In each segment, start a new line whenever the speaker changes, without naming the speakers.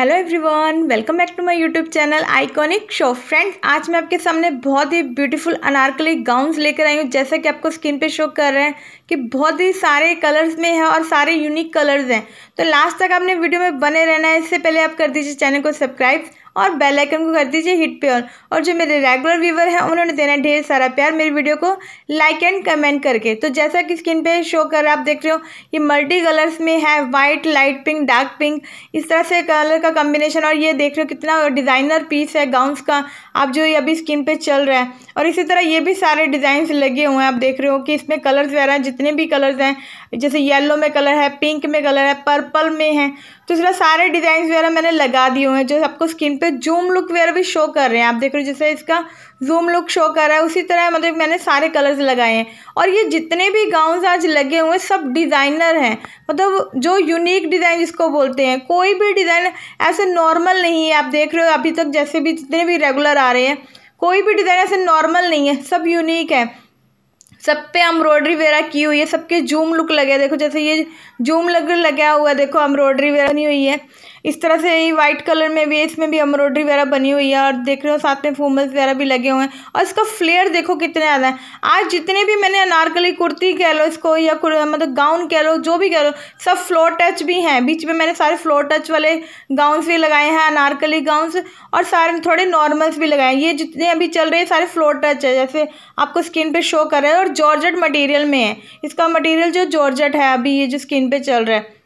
Hello everyone welcome back to my YouTube channel iconic show friends आज मैं आपके सामने बहुत ही ब्यूटीफुल अनारकली गाउन्स लेकर आई हूँ जैसा कि आपको स्किन पे शो कर रहे हैं कि बहुत ही सारे कलर्स में है और सारे यूनिक कलर्स हैं तो लास्ट तक आपने वीडियो में बने रहना है इससे पहले आप कर दीजिए चैनल को सब्सक्राइब और बेल आइकन को कर दीजिए हिट पे ऑन और जो मेरे रेगुलर व्यूवर हैं उन्होंने देना ढेर सारा प्यार मेरी वीडियो को लाइक एंड कमेंट करके तो जैसा कि स्किन पे शो कर रहा आप देख रहे हो ये मल्टी कलर्स में है white light pink dark pink इस तरह से कलर का कॉम्बिनेशन और ये देख रहे हो कितना डिज़ाइनर पीस है गाउंस का आप जो ये अभी स्किन पर चल रहा है और इसी तरह ये भी सारे डिज़ाइन लगे हुए हैं आप देख रहे हो कि इसमें कलर्स वगैरह जितने भी कलर्स हैं जैसे येलो में कलर है पिंक में कलर है पर्पल में है तो इसलिए सारे डिज़ाइन वगैरह मैंने लगा दिए हुए हैं जो आपको स्किन पे जूम लुक वगैरह भी शो कर रहे हैं आप देख रहे हो जैसे इसका जूम लुक शो कर रहा है उसी तरह मतलब मैंने सारे कलर्स लगाए हैं और ये जितने भी गाउन्स आज लगे हुए हैं सब डिज़ाइनर हैं मतलब जो यूनिक डिज़ाइन जिसको बोलते हैं कोई भी डिज़ाइन ऐसे नॉर्मल नहीं है आप देख रहे हो अभी तक जैसे भी जितने भी रेगुलर आ रहे हैं कोई भी डिज़ाइन ऐसे नॉर्मल नहीं है सब यूनिक है सब पे एम्ब्रॉयडरी वगैरह की हुई है सबके जूम लुक लगे देखो जैसे ये जूम लग लगा हुआ देखो एम्ब्रॉयडरी वगैरह नहीं हुई है इस तरह से ही वाइट कलर में भी इसमें भी एम्ब्रॉयडरी वगैरह बनी हुई है और देख रहे हो साथ में फूमल्स वगैरह भी लगे हुए हैं और इसका फ्लेयर देखो कितने ज़्यादा है आज जितने भी मैंने अनारकली कुर्ती कह लो इसको या मतलब गाउन कह लो जो भी कह लो सब फ्लोर टच भी हैं बीच में मैंने सारे फ्लोर टच वाले गाउन्स भी लगाए हैं अनारकली गाउन्स और सारे थोड़े नॉर्मल्स भी लगाए हैं ये जितने अभी चल रहे हैं सारे फ्लोर टच है जैसे आपको स्किन पर शो कर रहे हैं और जॉर्जेट मटीरियल में है इसका मटीरियल जो जॉर्जेट है अभी ये जो स्किन पर चल रहा है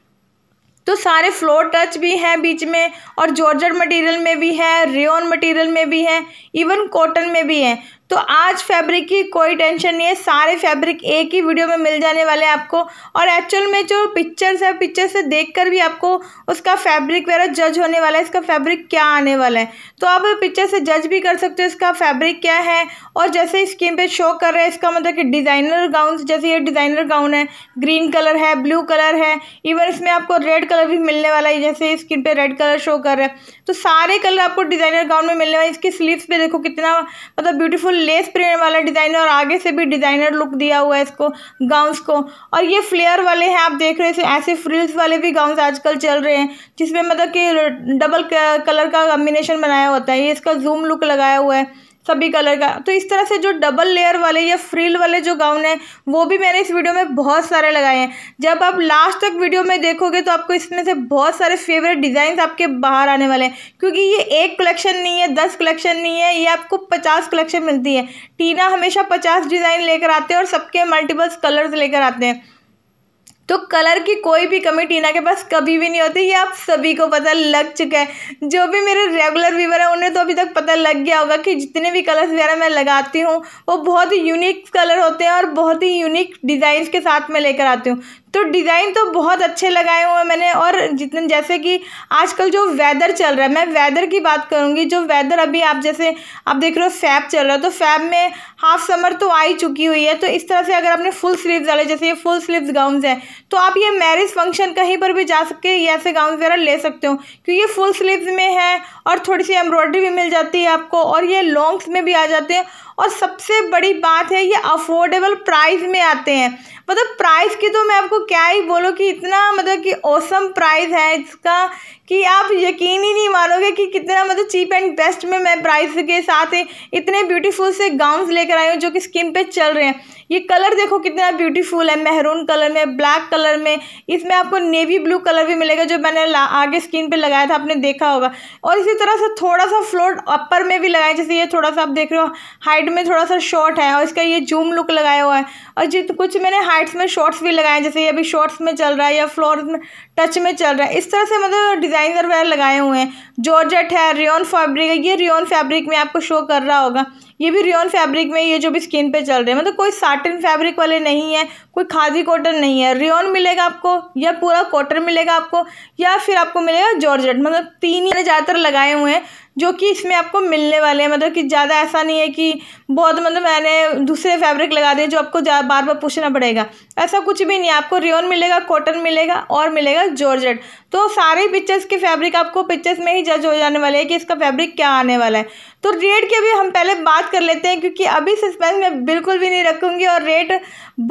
तो सारे फ्लोर टच भी हैं बीच में और जॉर्जर मटेरियल में भी है रेन मटेरियल में भी है इवन कॉटन में भी है तो आज फैब्रिक की कोई टेंशन नहीं है सारे फैब्रिक एक ही वीडियो में मिल जाने वाले हैं आपको और एक्चुअल में जो पिक्चर्स है पिक्चर से देखकर भी आपको उसका फैब्रिक वगैरह जज होने वाला है इसका फैब्रिक क्या आने वाला है तो आप पिक्चर से जज भी कर सकते हो इसका फैब्रिक क्या है और जैसे स्क्रीन पर शो कर रहे हैं इसका मतलब कि डिज़ाइनर गाउन जैसे ये डिज़ाइनर गाउन है ग्रीन कलर है ब्लू कलर है इवन इसमें आपको रेड कलर भी मिलने वाला है जैसे स्क्रीन पर रेड कलर शो कर रहा है तो सारे कलर आपको डिज़ाइनर गाउन में मिलने वाले इसकी स्लीव्स पे देखो कितना मतलब ब्यूटीफुल बिल्कुल लेस प्रिंट वाला डिज़ाइन और आगे से भी डिज़ाइनर लुक दिया हुआ है इसको गाउन्स को और ये फ्लेयर वाले हैं आप देख रहे हैं ऐसे फ्रिल्स वाले भी गाउन्स आजकल चल रहे हैं जिसमें मतलब कि डबल कलर का कॉम्बिनेशन बनाया होता है ये इसका जूम लुक लगाया हुआ है सभी कलर का तो इस तरह से जो डबल लेयर वाले या फ्रिल वाले जो गाउन है वो भी मैंने इस वीडियो में बहुत सारे लगाए हैं जब आप लास्ट तक वीडियो में देखोगे तो आपको इसमें से बहुत सारे फेवरेट डिज़ाइन आपके बाहर आने वाले हैं क्योंकि ये एक कलेक्शन नहीं है दस कलेक्शन नहीं है ये आपको पचास कलेक्शन मिलती है टीना हमेशा पचास डिज़ाइन लेकर आते हैं और सबके मल्टीपल्स कलर्स लेकर आते हैं तो कलर की कोई भी कमी टीना के पास कभी भी नहीं होती ये आप सभी को पता लग चुका है जो भी मेरे रेगुलर व्यूवर हैं उन्हें तो अभी तक पता लग गया होगा कि जितने भी कलर्स वगैरह मैं लगाती हूँ वो बहुत ही यूनिक कलर होते हैं और बहुत ही यूनिक डिज़ाइंस के साथ मैं लेकर आती हूँ तो डिज़ाइन तो बहुत अच्छे लगाए हुए हैं मैंने और जितने जैसे कि आजकल जो वेदर चल रहा है मैं वेदर की बात करूँगी जो वेदर अभी आप जैसे आप देख रहे हो फैब चल रहा है तो फैब में हाफ समर तो आ ही चुकी हुई है तो इस तरह से अगर आपने फुल स्लीव्स वाले जैसे ये फुल स्लीव्स गाउन्स हैं तो आप ये मैरिज फंक्शन कहीं पर भी जा सकते हैं ये ऐसे गाउन वगैरह ले सकते हो क्योंकि ये फुल स्लीव्स में है और थोड़ी सी एम्ब्रॉयडरी भी मिल जाती है आपको और ये लॉन्ग्स में भी आ जाते हैं और सबसे बड़ी बात है ये अफोर्डेबल प्राइस में आते हैं मतलब प्राइस की तो मैं आपको क्या ही बोलूँ कि इतना मतलब कि औसम प्राइस है इसका कि आप यकीन ही नहीं मानोगे कि कितना मतलब चीप एंड बेस्ट में मैं प्राइस के साथ इतने ब्यूटीफुल से गाउंस लेकर आई हूँ जो कि स्किन पे चल रहे हैं ये कलर देखो कितना ब्यूटीफुल है मेहरून कलर में ब्लैक कलर में इसमें आपको नेवी ब्लू कलर भी मिलेगा जो मैंने आगे स्किन पे लगाया था आपने देखा होगा और इसी तरह से थोड़ा सा फ्लोट अपर में भी लगाया जैसे ये थोड़ा सा आप देख रहे हो हाइट में थोड़ा सा शॉर्ट है और इसका ये जूम लुक लगाया हुआ है और जित कुछ मैंने हाइट्स में शॉर्ट्स भी लगाए जैसे ये अभी शॉर्ट्स में चल रहा है या फ्लोर में टच में चल रहा है इस तरह से मतलब डिज़ाइनर वगैरह लगाए हुए हैं जॉर्जेट है रियोन फैब्रिक है ये रियोन फैब्रिक में आपको शो कर रहा होगा ये भी रियोन फैब्रिक में ये जो भी स्किन पे चल रहे हैं मतलब कोई साटिन फैब्रिक वाले नहीं है कोई खादी कॉटन नहीं है रियोन मिलेगा आपको या पूरा कॉटन मिलेगा आपको या फिर आपको मिलेगा जॉर्जेट मतलब तीन ही ज़्यादातर लगाए हुए हैं जो कि इसमें आपको मिलने वाले हैं मतलब कि ज़्यादा ऐसा नहीं है कि बहुत मतलब मैंने दूसरे फैब्रिक लगा दिए जो आपको बार बार पूछना पड़ेगा ऐसा कुछ भी नहीं है आपको रियोन मिलेगा कॉटन मिलेगा और मिलेगा जॉर्जेट तो सारे पिक्चर्स के फैब्रिक आपको पिक्चर्स में ही जज हो जाने वाले हैं कि इसका फैब्रिक क्या आने वाला है तो रेट की भी हम पहले बात कर लेते हैं क्योंकि अभी सस्पेंस मैं बिल्कुल भी नहीं रखूँगी और रेट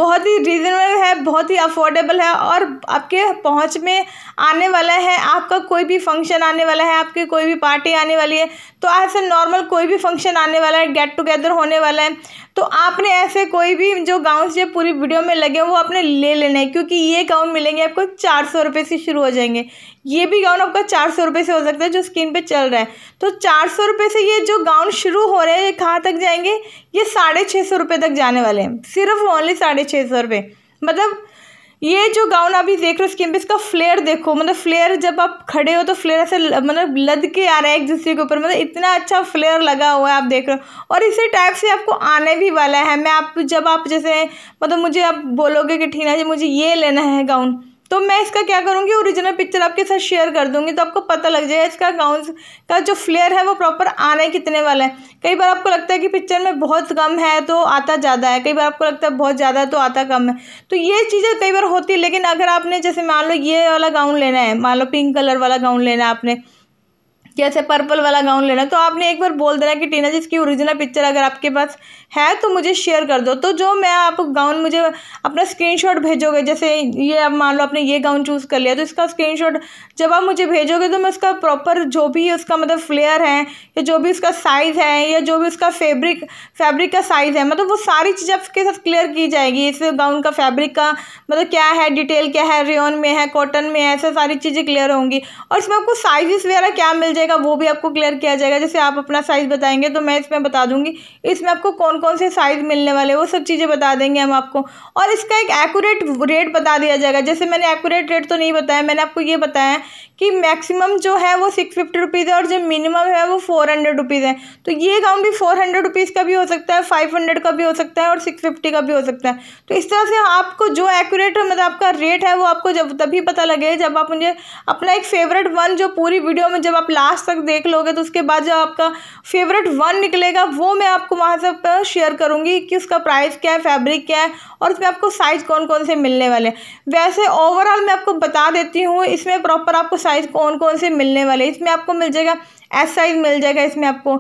बहुत ही रीज़नेबल है बहुत ही अफोर्डेबल है और आपके पहुँच में आने वाला है आपका कोई भी फंक्शन आने वाला है आपकी कोई भी पार्टी आने वाली है तो ऐसे नॉर्मल कोई भी फंक्शन आने वाला है गेट टुगेदर होने वाला है तो आपने ऐसे कोई भी जो गाउन जो पूरी वीडियो में लगे वो आपने ले लेना है क्योंकि ये गाउन मिलेंगे आपको चार सौ रुपये से शुरू हो जाएंगे ये भी गाउन आपका चार सौ रुपये से हो सकता है जो स्क्रीन पे चल रहा है तो चार सौ रुपये से ये जो गाउन शुरू हो रहे हैं कहाँ तक जाएंगे ये साढ़े छः सौ रुपये तक जाने वाले हैं सिर्फ ओनली साढ़े छः सौ रुपये मतलब ये जो गाउन अभी देख रहे हो स्किन पे इसका फ्लेयर देखो मतलब फ्लेयर जब आप खड़े हो तो फ्लेयर ऐसे मतलब लद के आ रहा है एक दूसरे के ऊपर मतलब इतना अच्छा फ्लेयर लगा हुआ है आप देख रहे हो और इसी टाइप से आपको आने भी वाला है मैं आप जब आप जैसे मतलब मुझे आप बोलोगे कि ठीक है मुझे ये लेना है गाउन तो मैं इसका क्या करूँगी ओरिजिनल पिक्चर आपके साथ शेयर कर दूँगी तो आपको पता लग जाएगा इसका गाउन का जो फ्लेयर है वो प्रॉपर आने कितने वाला है कई बार आपको लगता है कि पिक्चर में बहुत कम है तो आता ज़्यादा है कई बार आपको लगता है बहुत ज़्यादा है तो आता कम है तो ये चीज़ें कई बार होती है लेकिन अगर आपने जैसे मान लो ये वाला गाउन लेना है मान लो पिंक कलर वाला गाउन लेना है आपने जैसे पर्पल वाला गाउन लेना तो आपने एक बार बोल देना कि टीना जी इसकी ओरिजिनल पिक्चर अगर आपके पास है तो मुझे शेयर कर दो तो जो मैं आप गाउन मुझे अपना स्क्रीनशॉट भेजोगे जैसे ये आप मान लो आपने ये गाउन चूज़ कर लिया तो इसका स्क्रीनशॉट जब आप मुझे भेजोगे तो मैं उसका प्रॉपर जो भी उसका मतलब फ्लेयर है या जो भी उसका साइज़ है या जो भी उसका फेब्रिक फैब्रिक का साइज़ है मतलब वो सारी चीज़ आपके साथ क्लियर की जाएगी इस गाउन का फैब्रिक का मतलब क्या है डिटेल क्या है रेन में है कॉटन में है ऐसा सारी चीज़ें क्लियर होंगी और इसमें आपको साइज़ वगैरह क्या मिल जाएगी जाएगा वो भी आपको क्लियर किया जाएगा जैसे आप अपना साइज़ बताएंगे तो मैं इसमें बता दूंगी इसमें आपको कौन कौन से साइज़ मिलने वाले वो सब चीज़ें बता देंगे हम आपको और इसका एक एक्यूरेट रेट बता दिया जाएगा जैसे मैंने एक्यूरेट रेट तो नहीं बताया मैंने आपको ये बताया कि मैक्सिमम जो है वो सिक्स फिफ्टी रुपीज़ है और जो मिनिमम है वो फोर हंड्रेड रुपीज़ है तो ये गाउन भी फोर हंड्रेड रुपीज़ का भी हो सकता है फाइव हंड्रेड का भी हो सकता है और सिक्स फिफ्टी का भी हो सकता है तो इस तरह से आपको जो एक्यूरेट मतलब आपका रेट है वो आपको जब तभी पता लगे जब आप मुझे अपना एक फेवरेट वन जो पूरी वीडियो में जब आप लास्ट तक देख लोगे तो उसके बाद जब आपका फेवरेट वन निकलेगा वो मैं आपको वहाँ से शेयर करूँगी कि उसका प्राइस क्या है फैब्रिक क्या है और उसमें आपको साइज़ कौन कौन से मिलने वाले वैसे ओवरऑल मैं आपको बता देती हूँ इसमें प्रॉपर आपको साइज प्राइस कौन कौन से मिलने वाले इसमें आपको मिल जाएगा एस साइज़ मिल जाएगा इसमें आपको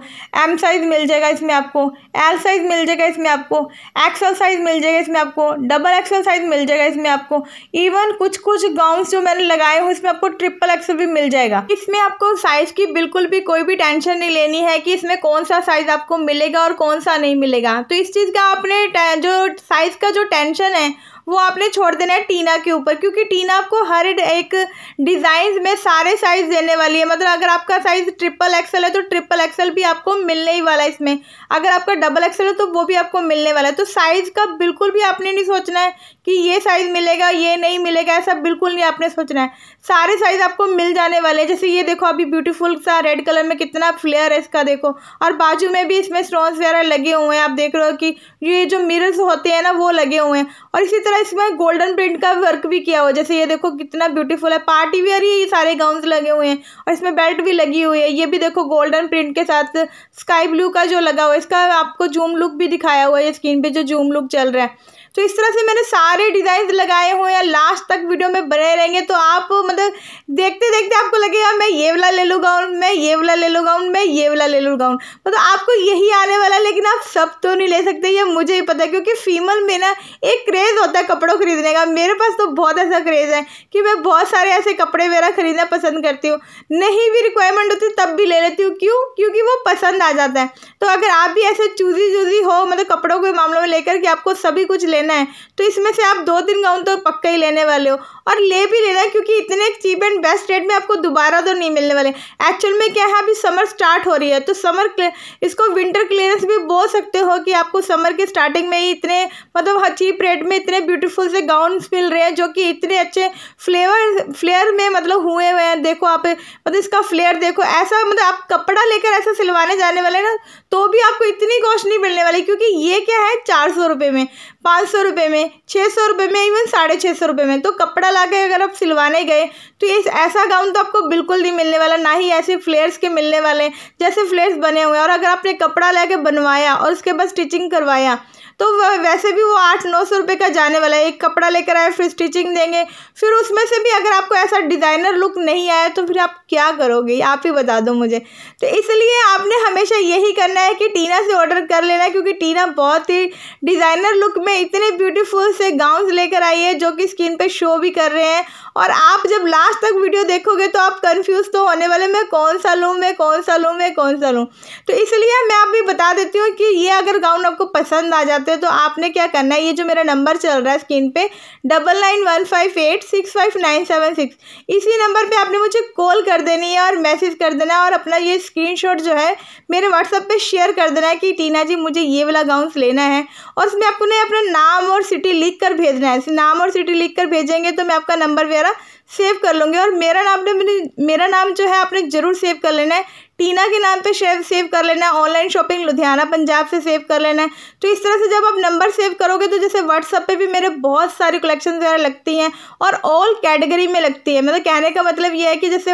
एम साइज़ मिल जाएगा इसमें आपको एल साइज़ मिल जाएगा इसमें आपको एक्सल साइज़ मिल जाएगा इसमें आपको डबल एक्सल साइज़ मिल जाएगा इसमें आपको इवन कुछ कुछ गाउन जो मैंने लगाए हुए इसमें आपको ट्रिपल एक्सल भी मिल जाएगा इसमें आपको साइज़ की बिल्कुल भी कोई भी टेंशन नहीं लेनी है कि इसमें कौन सा साइज़ आपको मिलेगा और कौन सा नहीं मिलेगा तो इस चीज़ का आपने जो साइज़ का जो टेंशन है वो आपने छोड़ देना है टीना के ऊपर क्योंकि टीना आपको हर एक डिज़ाइन में सारे साइज़ देने वाली है मतलब अगर आपका साइज़ ट्रिपल ट्रिपल एक्सेल है तो ट्रिपल एक्सेल भी आपको मिलने ही वाला है इसमें अगर आपका डबल एक्सेल है तो वो भी आपको मिलने वाला है तो साइज़ का बिल्कुल भी आपने नहीं सोचना है कि ये साइज़ मिलेगा ये नहीं मिलेगा ऐसा बिल्कुल नहीं आपने सोचना है सारे साइज़ आपको मिल जाने वाले हैं जैसे ये देखो अभी ब्यूटीफुल सा रेड कलर में कितना फ्लेयर है इसका देखो और बाजू में भी इसमें स्टोन्स वगैरह लगे हुए हैं आप देख रहे हो कि ये जो मिरर्स होते हैं ना वो लगे हुए हैं और इसी तरह इसमें गोल्डन प्रिंट का वर्क भी किया हुआ जैसे ये देखो कितना ब्यूटीफुल है पार्टी वेयर ही सारे गाउन्स लगे हुए हैं और इसमें बेल्ट भी लगी हुई है ये भी देखो गोल्डन प्रिंट के साथ स्काई ब्लू का जो लगा हुआ है इसका आपको जूम लुक भी दिखाया हुआ है स्क्रीन पर जो जूम लुक चल रहा है तो इस तरह से मैंने सारे डिज़ाइन लगाए हुए हैं लास्ट तक वीडियो में बने रहेंगे तो आप मतलब देखते देखते आपको लगेगा मैं ये वाला ले लूँ गाउन मैं ये वाला ले लूँ गाउन मैं ये वाला ले लूँ गाउन मतलब आपको यही आने वाला है लेकिन आप सब तो नहीं ले सकते ये मुझे ही पता क्योंकि फीमेल में ना एक क्रेज़ होता है कपड़ों खरीदने का मेरे पास तो बहुत ऐसा क्रेज़ है कि मैं बहुत सारे ऐसे कपड़े वगैरह खरीदना पसंद करती हूँ नहीं भी रिक्वायरमेंट होती तब भी ले लेती हूँ क्यों क्योंकि वो पसंद आ जाता है तो अगर आप भी ऐसे चूजी चूजी हो मतलब कपड़ों के मामलों में लेकर के आपको सभी कुछ लेना लेना है तो इसमें से आप दो तीन गाउन तो पक्का ही लेने वाले हो और ले भी लेना क्योंकि इतने चीप एंड बेस्ट रेट में आपको दोबारा तो नहीं मिलने वाले एक्चुअल में क्या है अभी समर स्टार्ट हो रही है तो समर इसको विंटर क्लियरेंस भी बोल सकते हो कि आपको समर के स्टार्टिंग में ही इतने मतलब हर चीप रेट में इतने ब्यूटीफुल से गाउन्स मिल रहे हैं जो कि इतने अच्छे फ्लेवर फ्लेयर में मतलब हुए हुए हैं देखो आप मतलब इसका फ्लेयर देखो ऐसा मतलब आप कपड़ा लेकर ऐसा सिलवाने जाने वाले ना तो भी आपको इतनी कॉस्ट नहीं मिलने वाली क्योंकि ये क्या है चार सौ रुपये में पाँच सौ रुपये में छः सौ रुपये में इवन साढ़े छः सौ रुपये में तो कपड़ा ला के अगर आप सिलवाने गए तो ये ऐसा गाउन तो आपको बिल्कुल नहीं मिलने वाला ना ही ऐसे फ्लेयर्स के मिलने वाले जैसे फ्लेयर्स बने हुए हैं और अगर आपने कपड़ा ला बनवाया और उसके बाद स्टिचिंग करवाया तो वैसे भी वो आठ नौ सौ रुपये का जाने वाला है एक कपड़ा लेकर आए फिर स्टिचिंग देंगे फिर उसमें से भी अगर आपको ऐसा डिज़ाइनर लुक नहीं आया तो फिर आप क्या करोगे आप ही बता दो मुझे तो इसलिए आपने हमेशा यही करना है कि टीना से ऑर्डर कर लेना क्योंकि टीना बहुत ही डिज़ाइनर लुक में इतने ब्यूटीफुल से गाउन्स लेकर आई है जो कि स्किन पर शो भी कर रहे हैं और आप जब लास्ट तक वीडियो देखोगे तो आप कन्फ्यूज़ तो होने वाले मैं कौन सा लूँ मैं कौन सा लूँ मैं कौन सा लूँ तो इसलिए मैं आप भी बता देती हूँ कि ये अगर गाउन आपको पसंद आ जाता चाहते हो तो आपने क्या करना है ये जो मेरा नंबर चल रहा है स्क्रीन पे double nine one five eight six five nine seven six इसी नंबर पे आपने मुझे कॉल कर देनी है और मैसेज कर देना है और अपना ये स्क्रीनशॉट जो है मेरे व्हाट्सअप पे शेयर कर देना है कि टीना जी मुझे ये वाला गाउंस लेना है और उसमें आपने अपना नाम और सिटी लिख कर भेजना है नाम और सिटी लिख कर भेजेंगे तो मैं आपका नंबर वगैरह सेव कर लूँगी और मेरा नाम मेरा नाम जो है आपने ज़रूर सेव कर लेना है टीना के नाम पे शेव सेव कर लेना है ऑनलाइन शॉपिंग लुधियाना पंजाब से सेव कर लेना है तो इस तरह से जब आप नंबर सेव करोगे तो जैसे व्हाट्सअप पे भी मेरे बहुत सारी कलेक्शन वगैरह लगती हैं और ऑल कैटेगरी में लगती है मतलब कहने का मतलब ये है कि जैसे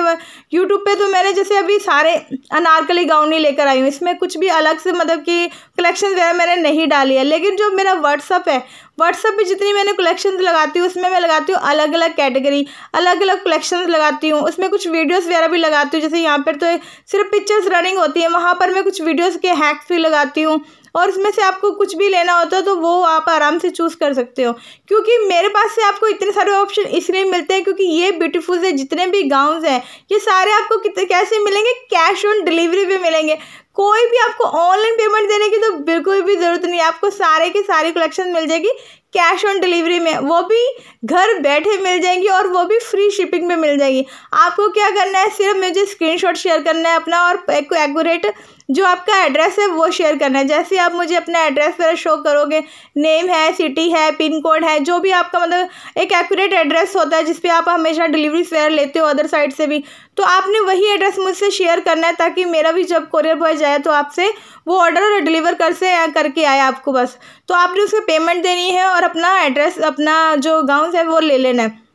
यूट्यूब पर तो मैंने जैसे अभी सारे अनारकली गाउन ही लेकर आई हूँ इसमें कुछ भी अलग से मतलब कि कलेक्शन वगैरह मैंने नहीं डाली है लेकिन जो मेरा व्हाट्सअप है व्हाट्सअप पर जितनी मैंने कलेक्शन लगाती हूँ उसमें मैं लगाती हूँ अलग अलग कैटेगरी अलग अलग कलेक्शन लगाती हूँ उसमें कुछ वीडियोस वगैरह भी लगाती हूँ जैसे यहाँ पर तो सिर्फ पिक्चर्स रनिंग होती है वहाँ पर मैं कुछ वीडियोस के हैक्स भी लगाती हूँ और इसमें से आपको कुछ भी लेना होता है तो वो आप आराम से चूज़ कर सकते हो क्योंकि मेरे पास से आपको इतने सारे ऑप्शन इसलिए मिलते हैं क्योंकि ये ब्यूटीफुल है जितने भी गाँव हैं ये सारे आपको कितने कैसे मिलेंगे कैश ऑन डिलीवरी भी मिलेंगे कोई भी आपको ऑनलाइन पेमेंट देने की तो बिल्कुल भी ज़रूरत नहीं है आपको सारे के सारे कलेक्शन मिल जाएगी कैश ऑन डिलीवरी में वो भी घर बैठे मिल जाएंगी और वो भी फ्री शिपिंग में मिल जाएगी आपको क्या करना है सिर्फ मुझे स्क्रीनशॉट शेयर करना है अपना और एक एक्यूरेट जो आपका एड्रेस है वो शेयर करना है जैसे आप मुझे अपना एड्रेस वगैरह शो करोगे नेम है सिटी है पिन कोड है जो भी आपका मतलब एक एक्यूरेट एड्रेस होता है जिसपे आप हमेशा डिलीवरी वगैरह लेते हो अदर साइड से भी तो आपने वही एड्रेस मुझसे शेयर करना है ताकि मेरा भी जब कोरियर बॉय जाए तो आपसे वो ऑर्डर डिलीवर कर से या करके आए आपको बस तो आपने उसको पेमेंट देनी है और अपना एड्रेस अपना जो गाउंस है वो ले लेना है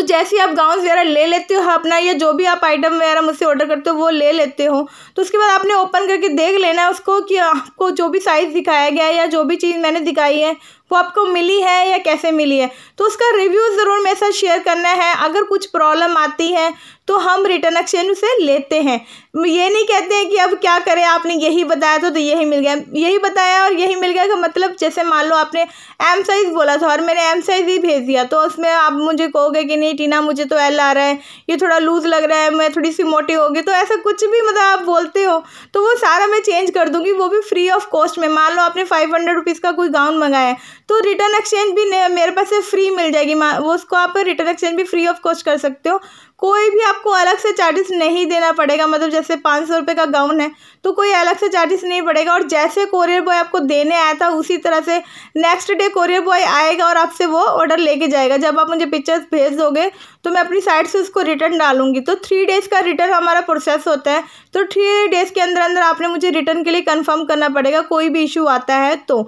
तो जैसे आप गाउन वगैरह ले लेते हो अपना या जो भी आप आइटम वगैरह मुझसे ऑर्डर करते हो वो ले लेते हो तो उसके बाद आपने ओपन करके देख लेना है उसको कि आपको जो भी साइज़ दिखाया गया है या जो भी चीज़ मैंने दिखाई है वो आपको मिली है या कैसे मिली है तो उसका रिव्यू ज़रूर मेरे साथ शेयर करना है अगर कुछ प्रॉब्लम आती है तो हम रिटर्न एक्सचेंज उसे लेते हैं ये नहीं कहते हैं कि अब क्या करें आपने यही बताया था तो यही मिल गया यही बताया और यही मिल गया का मतलब जैसे मान लो आपने एम साइज़ बोला था और मैंने एम साइज़ ही भेज दिया तो उसमें आप मुझे कहोगे कि नहीं टीना मुझे तो एल आ रहा है ये थोड़ा लूज़ लग रहा है मैं थोड़ी सी मोटी होगी तो ऐसा कुछ भी मतलब आप बोलते हो तो वो सारा मैं चेंज कर दूँगी वो भी फ्री ऑफ कॉस्ट में मान लो आपने फाइव हंड्रेड रुपीज़ का कोई गाउन मंगाया है तो रिटर्न एक्सचेंज भी मेरे पास से फ्री मिल जाएगी वो उसको आप रिटर्न एक्सचेंज भी फ्री ऑफ कॉस्ट कर सकते हो कोई भी आपको अलग से चार्जेस नहीं देना पड़ेगा मतलब जैसे पाँच सौ रुपये का गाउन है तो कोई अलग से चार्जेस नहीं पड़ेगा और जैसे कोरियर बॉय आपको देने आया था उसी तरह से नेक्स्ट डे कोरियर बॉय आएगा और आपसे वो ऑर्डर लेके जाएगा जब आप मुझे पिक्चर्स भेज दोगे तो मैं अपनी साइड से उसको रिटर्न डालूंगी तो थ्री डेज़ का रिटर्न हमारा प्रोसेस होता है तो थ्री डेज़ के अंदर अंदर आपने मुझे रिटर्न के लिए कन्फर्म करना पड़ेगा कोई भी इशू आता है तो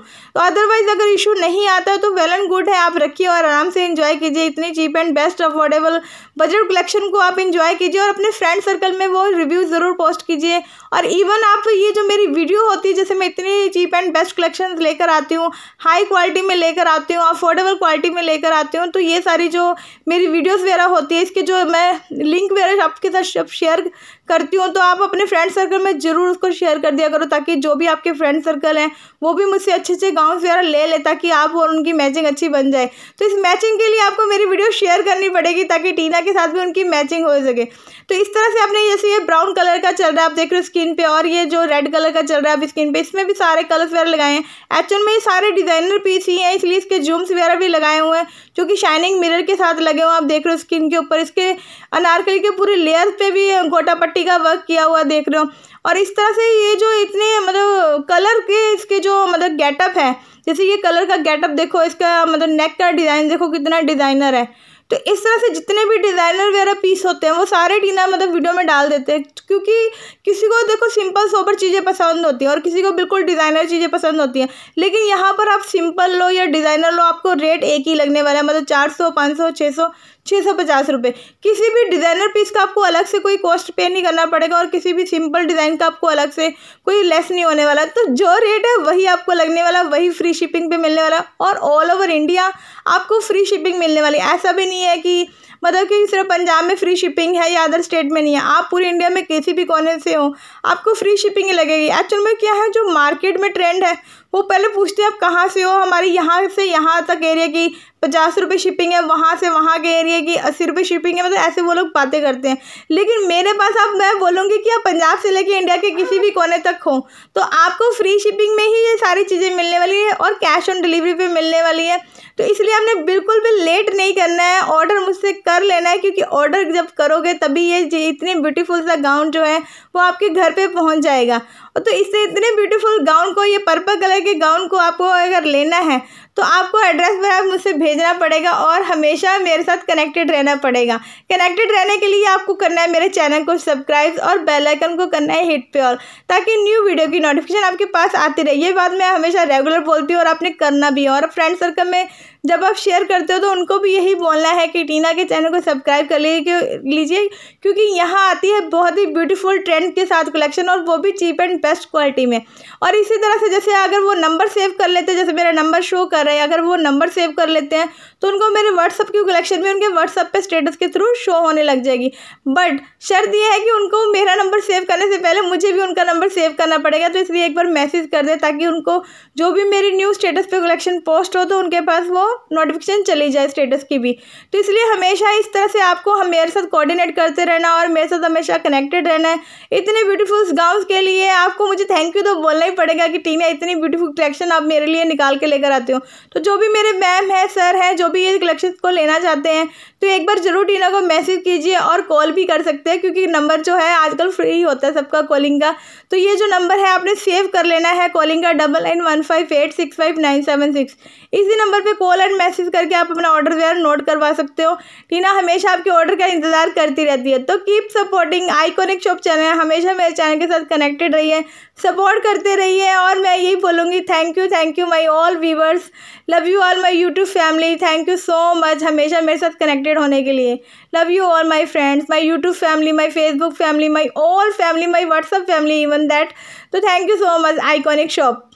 अदरवाइज़ तो अगर इशू नहीं आता है तो वेल एंड गुड है आप रखिए और आराम से इन्जॉय कीजिए इतनी cheap and best affordable budget collection को आप इन्जॉय कीजिए और अपने फ्रेंड सर्कल में वो रिव्यू ज़रूर पोस्ट कीजिए और इवन एवरीवन आप ये जो मेरी वीडियो होती है जैसे मैं इतनी चीप एंड बेस्ट कलेक्शंस लेकर आती हूँ हाई क्वालिटी में लेकर आती हूँ अफोर्डेबल क्वालिटी में लेकर आती हूँ तो ये सारी जो मेरी वीडियोस वगैरह होती है इसके जो मैं लिंक वगैरह आपके साथ शेयर करती हूँ तो आप अपने फ्रेंड सर्कल में ज़रूर उसको शेयर कर दिया करो ताकि जो भी आपके फ्रेंड सर्कल हैं वो भी मुझसे अच्छे अच्छे गाउन वगैरह ले लें ताकि आप और उनकी मैचिंग अच्छी बन जाए तो इस मैचिंग के लिए आपको मेरी वीडियो शेयर करनी पड़ेगी ताकि टीना के साथ भी उनकी मैचिंग हो सके तो इस तरह से आपने जैसे ये ब्राउन कलर का चल रहा है आप देख रहे हो स्किन पे और ये जो रेड कलर का चल रहा है आप स्किन पे इसमें भी सारे कलर्स वगैरह लगाए हैं एक्चुअल में ये सारे डिज़ाइनर पीस ही हैं इसलिए इसके जूम्स वगैरह भी लगाए हुए हैं जो कि शाइनिंग मिरर के साथ लगे हुए आप देख रहे हो स्किन के ऊपर इसके अनारकली के पूरे लेयर पे भी गोटा पट्टी का वर्क किया हुआ देख रहे हो और इस तरह से ये जो इतने मतलब कलर के इसके जो मतलब गेटअप है जैसे ये कलर का गेटअप देखो इसका मतलब नेक का डिज़ाइन देखो कितना डिज़ाइनर है तो इस तरह से जितने भी डिज़ाइनर वगैरह पीस होते हैं वो सारे टीना मतलब वीडियो में डाल देते हैं क्योंकि किसी को देखो सिंपल सोबर चीज़ें पसंद होती हैं और किसी को बिल्कुल डिज़ाइनर चीज़ें पसंद होती हैं लेकिन यहाँ पर आप सिंपल लो या डिज़ाइनर लो आपको रेट एक ही लगने वाला है मतलब चार सौ पाँच सौ छः सौ छः सौ पचास रुपये किसी भी डिज़ाइनर पीस का आपको अलग से कोई कॉस्ट पे नहीं करना पड़ेगा और किसी भी सिंपल डिज़ाइन का आपको अलग से कोई लेस नहीं होने वाला तो जो रेट है वही आपको लगने वाला वही फ्री शिपिंग पे मिलने वाला और ऑल ओवर इंडिया आपको फ्री शिपिंग मिलने वाली ऐसा भी नहीं है कि मतलब कि सिर्फ पंजाब में फ्री शिपिंग है या अदर स्टेट में नहीं है आप पूरे इंडिया में किसी भी कोने से हो आपको फ्री शिपिंग ही लगेगी एक्चुअल में क्या है जो मार्केट में ट्रेंड है वो पहले पूछते हैं आप कहाँ से हो हमारे यहाँ से यहाँ तक एरिया की पचास रुपये शिपिंग है वहाँ से वहाँ के एरिया की अस्सी रुपये शिपिंग है मतलब ऐसे वो लोग बातें करते हैं लेकिन मेरे पास अब मैं बोलूँगी कि आप पंजाब से लेके इंडिया के किसी भी कोने तक हो तो आपको फ्री शिपिंग में ही ये सारी चीज़ें मिलने वाली है और कैश ऑन डिलीवरी पर मिलने वाली है तो इसलिए हमने बिल्कुल भी लेट नहीं करना है ऑर्डर मुझसे कर लेना है क्योंकि ऑर्डर जब करोगे तभी ये इतने ब्यूटीफुल सा गाउन जो है वो आपके घर पे पहुंच जाएगा तो इससे इतने ब्यूटीफुल गाउन को ये पर्पल कलर के गाउन को आपको अगर लेना है तो आपको एड्रेस पर आप मुझसे भेजना पड़ेगा और हमेशा मेरे साथ कनेक्टेड रहना पड़ेगा कनेक्टेड रहने के लिए आपको करना है मेरे चैनल को सब्सक्राइब और बेल आइकन को करना है हिट पे ऑल ताकि न्यू वीडियो की नोटिफिकेशन आपके पास आती रहे ये बात मैं हमेशा रेगुलर बोलती हूँ और आपने करना भी है और फ्रेंड सर्कल में जब आप शेयर करते हो तो उनको भी यही बोलना है कि टीना के चैनल को सब्सक्राइब कर लीजिए क्योंकि यहाँ आती है बहुत ही ब्यूटीफुल ट्रेंड के साथ कलेक्शन और वो भी चीप एंड बेस्ट क्वालिटी में और इसी तरह से जैसे अगर वो नंबर सेव कर लेते हैं जैसे मेरा नंबर शो कर रहे हैं अगर वो नंबर सेव कर लेते हैं तो उनको मेरे व्हाट्सअप की कलेक्शन में उनके व्हाट्सअप पे स्टेटस के थ्रू शो होने लग जाएगी बट शर्त यह है कि उनको मेरा नंबर सेव करने से पहले मुझे भी उनका नंबर सेव करना पड़ेगा तो इसलिए एक बार मैसेज कर दें ताकि उनको जो भी मेरी न्यू स्टेटस पे कलेक्शन पोस्ट हो तो उनके पास वो नोटिफिकेशन चली जाए स्टेटस की भी तो इसलिए हमेशा इस तरह से आपको हम मेरे साथ कोऑर्डिनेट करते रहना और मेरे साथ हमेशा कनेक्टेड रहना है इतने ब्यूटीफुल गाउन के लिए आपको मुझे थैंक यू तो बोलना ही पड़ेगा कि टीना इतनी ब्यूटीफुल कलेक्शन आप मेरे लिए निकाल के लेकर आते हो तो जो भी मेरे मैम है सर हैं जो भी ये कलेक्शन को लेना चाहते हैं तो एक बार ज़रूर टीना को मैसेज कीजिए और कॉल भी कर सकते हैं क्योंकि नंबर जो है आजकल फ्री होता है सबका कॉलिंग का तो ये जो नंबर है आपने सेव कर लेना है कॉलिंग का double nine one five eight six five nine seven six इसी नंबर पे कॉल एंड मैसेज करके आप अपना ऑर्डर वगैरह नोट करवा सकते हो टीना हमेशा आपके ऑर्डर का इंतजार करती रहती है तो keep supporting iconic shop channel हमेशा मेरे चैनल के साथ कनेक्टेड है सपोर्ट करते रहिए और मैं यही बोलूँगी thank you thank you my all viewers love you all my YouTube family thank you so much हमेशा मेरे साथ कनेक्टेड होने के लिए Love you all my friends, my YouTube family, my Facebook family, my all family, my WhatsApp family even that. So thank you so much Iconic Shop.